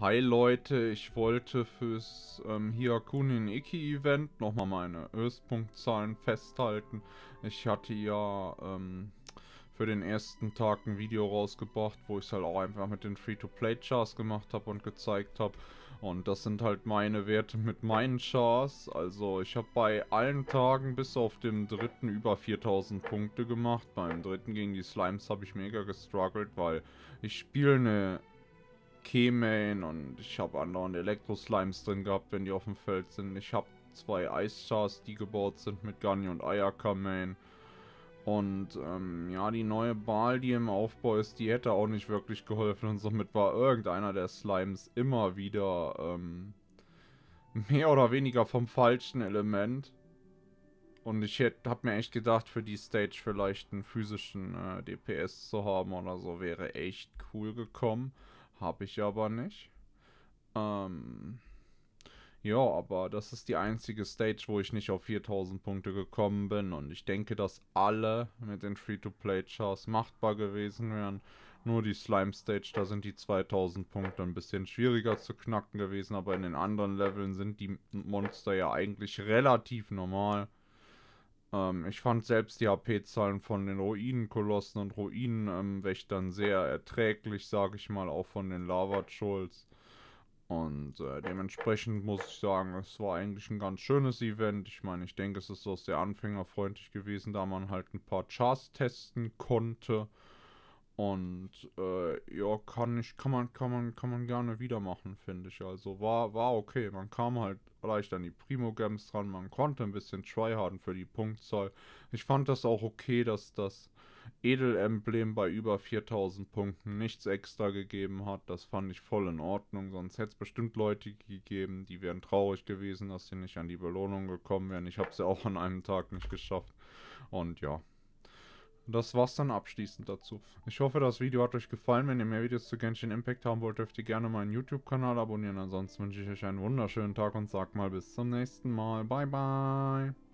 Hi Leute, ich wollte fürs ähm, Hiyakunin Iki Event nochmal meine Östpunktzahlen festhalten. Ich hatte ja ähm, für den ersten Tag ein Video rausgebracht, wo ich es halt auch einfach mit den Free-to-Play-Chars gemacht habe und gezeigt habe. Und das sind halt meine Werte mit meinen Chars. Also ich habe bei allen Tagen bis auf dem dritten über 4000 Punkte gemacht. Beim dritten gegen die Slimes habe ich mega gestruggelt, weil ich spiele eine Cayman und ich habe anderen Elektro-Slimes drin gehabt, wenn die auf dem Feld sind. Ich habe zwei Ice-Stars, die gebaut sind mit Gani und Ayaka main Und ähm, ja, die neue Ball, die im Aufbau ist, die hätte auch nicht wirklich geholfen. Und somit war irgendeiner der Slimes immer wieder ähm, mehr oder weniger vom falschen Element. Und ich habe mir echt gedacht, für die Stage vielleicht einen physischen äh, DPS zu haben oder so, wäre echt cool gekommen. Habe ich aber nicht. Ähm, ja, aber das ist die einzige Stage, wo ich nicht auf 4000 Punkte gekommen bin. Und ich denke, dass alle mit den Free-to-Play-Chars machbar gewesen wären. Nur die Slime-Stage, da sind die 2000 Punkte ein bisschen schwieriger zu knacken gewesen. Aber in den anderen Leveln sind die Monster ja eigentlich relativ normal. Ähm, ich fand selbst die HP-Zahlen von den Ruinenkolossen und Ruinenwächtern ähm, sehr erträglich, sage ich mal, auch von den Lava-Trolls. Und äh, dementsprechend muss ich sagen, es war eigentlich ein ganz schönes Event. Ich meine, ich denke, es ist auch sehr anfängerfreundlich gewesen, da man halt ein paar Chars testen konnte. Und äh, ja, kann ich, kann man, kann man, kann man gerne wieder machen, finde ich. Also war, war okay. Man kam halt leicht an die Primo-Games dran, man konnte ein bisschen tryharden für die Punktzahl. Ich fand das auch okay, dass das Edelemblem bei über 4000 Punkten nichts extra gegeben hat. Das fand ich voll in Ordnung. Sonst hätte es bestimmt Leute gegeben, die wären traurig gewesen, dass sie nicht an die Belohnung gekommen wären. Ich habe es ja auch an einem Tag nicht geschafft. Und ja. Und das war's dann abschließend dazu. Ich hoffe, das Video hat euch gefallen. Wenn ihr mehr Videos zu Genshin Impact haben wollt, dürft ihr gerne meinen YouTube-Kanal abonnieren. Ansonsten wünsche ich euch einen wunderschönen Tag und sag mal bis zum nächsten Mal. Bye, bye.